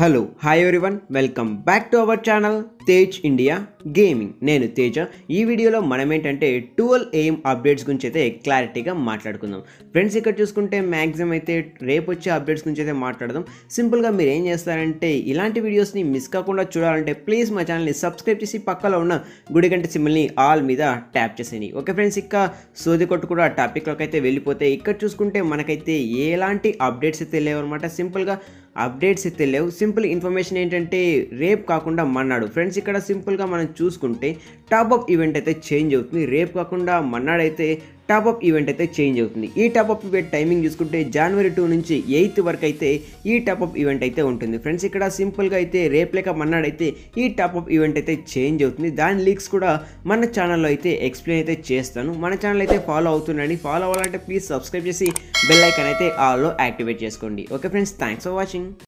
Hello, hi everyone, welcome back to our channel. Tej India gaming నేను తేజ ఈ వీడియోలో మనం ఏంటంటే ట్వెల్వ్ ఏఎం అప్డేట్స్ గురించి అయితే క్లారిటీగా మాట్లాడుకుందాం ఫ్రెండ్స్ ఇక్కడ చూసుకుంటే మ్యాక్సిమం అయితే రేపు వచ్చే అప్డేట్స్ గురించి అయితే మాట్లాడదాం సింపుల్గా మీరు ఏం చేస్తారంటే ఇలాంటి వీడియోస్ని మిస్ కాకుండా చూడాలంటే ప్లీజ్ మా ఛానల్ని సబ్స్క్రైబ్ చేసి పక్కలో ఉన్న గుడి గంట సిమ్ల్ని ఆల్ మీద ట్యాప్ చేసేయండి ఓకే ఫ్రెండ్స్ ఇక సోది కొట్టు కూడా టాపిక్లోకి అయితే వెళ్ళిపోతే ఇక్కడ చూసుకుంటే మనకైతే ఎలాంటి అప్డేట్స్ అయితే లేవన్నమాట సింపుల్గా అప్డేట్స్ అయితే లేవు సింపుల్ ఇన్ఫర్మేషన్ ఏంటంటే రేపు కాకుండా మన్నాడు ఫ్రెండ్స్ ఫ్రెండ్స్ ఇక్కడ సింపుల్గా మనం చూసుకుంటే టాప్ అప్ ఈవెంట్ అయితే చేంజ్ అవుతుంది రేపు కాకుండా మన్నాడైతే టాప్ అప్ ఈవెంట్ అయితే చేంజ్ అవుతుంది ఈ టాప్ అప్ ఈవెంట్ టైమింగ్ చూసుకుంటే జనవరి టూ నుంచి ఎయిత్ వరకు అయితే ఈ టాప్ అప్ ఈవెంట్ అయితే ఉంటుంది ఫ్రెండ్స్ ఇక్కడ సింపుల్గా అయితే రేపు లేక మన్నాడైతే ఈ టాప్ అప్ ఈవెంట్ అయితే చేంజ్ అవుతుంది దాని లీక్స్ కూడా మన ఛానల్లో అయితే ఎక్స్ప్లెయిన్ అయితే చేస్తాను మన ఛానల్ అయితే ఫాలో అవుతుండండి ఫాలో అవ్వాలంటే ప్లీజ్ సబ్స్క్రైబ్ చేసి బెల్ ఐకాన్ అయితే ఆల్లో యాక్టివేట్ చేసుకోండి okay friends thanks for watching